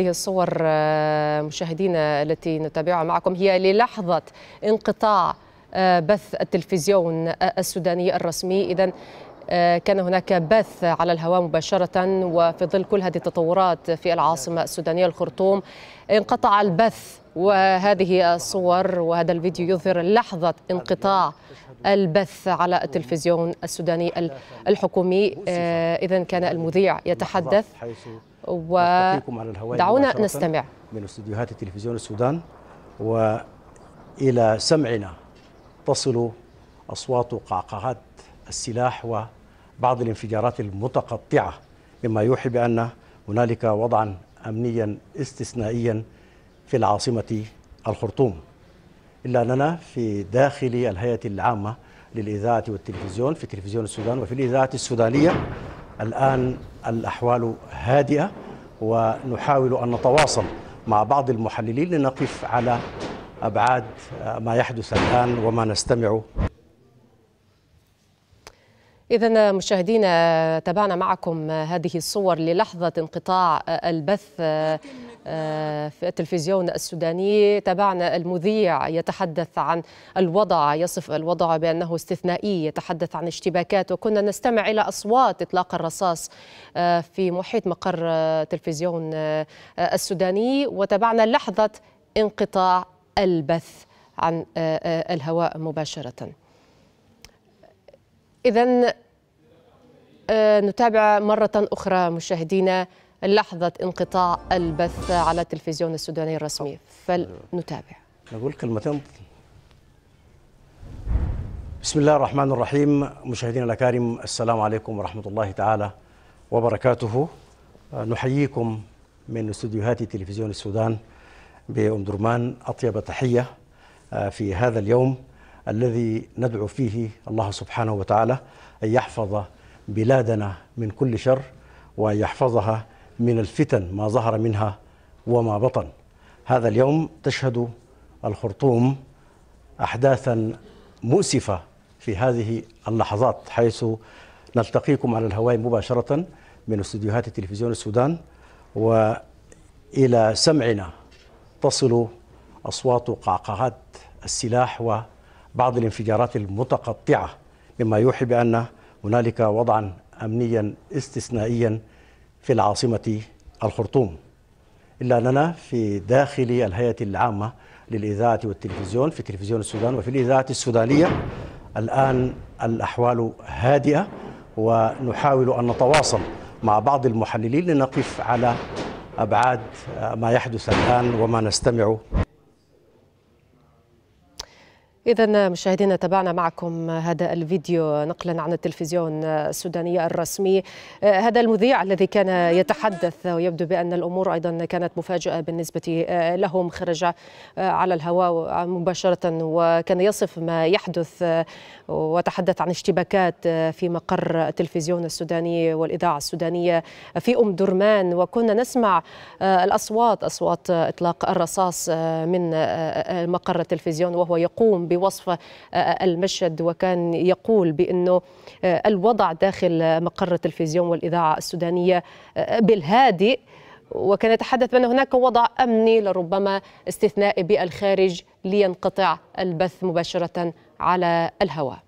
هذه الصور آه، مشاهدينا التي نتابعها معكم هي للحظة انقطاع آه، بث التلفزيون آه، السوداني الرسمي إذا آه، كان هناك بث على الهواء مباشرة وفي ظل كل هذه التطورات في العاصمة السودانية الخرطوم انقطع البث وهذه الصور وهذا الفيديو يظهر لحظة انقطاع البث على التلفزيون السوداني الحكومي آه، إذا كان المذيع يتحدث ودعونا نستمع من استديوهات التلفزيون السودان وإلى سمعنا تصل أصوات قعقعات السلاح وبعض الانفجارات المتقطعة مما يوحي بأن هنالك وضعا أمنيا استثنائيا في العاصمة الخرطوم إلا أننا في داخل الهيئة العامة للإذاعة والتلفزيون في تلفزيون السودان وفي الإذاعة السودانية الآن الأحوال هادئة ونحاول أن نتواصل مع بعض المحللين لنقف على أبعاد ما يحدث الآن وما نستمع إذا مشاهدينا تابعنا معكم هذه الصور للحظة انقطاع البث آه، في التلفزيون السوداني تابعنا المذيع يتحدث عن الوضع يصف الوضع بأنه استثنائي يتحدث عن اشتباكات وكنا نستمع إلى أصوات إطلاق الرصاص آه، في محيط مقر آه، تلفزيون السوداني وتابعنا لحظة انقطاع البث عن الهواء مباشرة إذا آه، نتابع مرة أخرى مشاهدينا لحظة انقطاع البث على التلفزيون السوداني الرسمي فلنتابع نقول كلمتين بسم الله الرحمن الرحيم مشاهدينا الأكارم السلام عليكم ورحمة الله تعالى وبركاته آه، نحييكم من استديوهات تلفزيون السودان بأم درمان أطيب تحية آه، في هذا اليوم الذي ندعو فيه الله سبحانه وتعالى أن يحفظ بلادنا من كل شر وأن يحفظها من الفتن ما ظهر منها وما بطن هذا اليوم تشهد الخرطوم أحداثا مؤسفة في هذه اللحظات حيث نلتقيكم على الهواء مباشرة من استديوهات تلفزيون السودان وإلى سمعنا تصل أصوات قعقعات السلاح و بعض الانفجارات المتقطعة مما يوحي بأن هنالك وضعا أمنيا استثنائيا في العاصمة الخرطوم إلا أننا في داخل الهيئة العامة للإذاعة والتلفزيون في تلفزيون السودان وفي الإذاعة السودانية الآن الأحوال هادئة ونحاول أن نتواصل مع بعض المحللين لنقف على أبعاد ما يحدث الآن وما نستمع إذا مشاهدينا تابعنا معكم هذا الفيديو نقلا عن التلفزيون السوداني الرسمي هذا المذيع الذي كان يتحدث ويبدو بأن الأمور أيضا كانت مفاجأة بالنسبة لهم خرج على الهواء مباشرة وكان يصف ما يحدث وتحدث عن اشتباكات في مقر التلفزيون السوداني والإذاعة السودانية في أم درمان وكنا نسمع الأصوات أصوات إطلاق الرصاص من مقر التلفزيون وهو يقوم ب بوصف آه، المشهد وكان يقول بأنه آه، الوضع داخل مقر التلفزيون والإذاعة السودانية آه، بالهادئ وكان يتحدث بأن هناك وضع أمني لربما استثنائي بالخارج لينقطع البث مباشرة على الهواء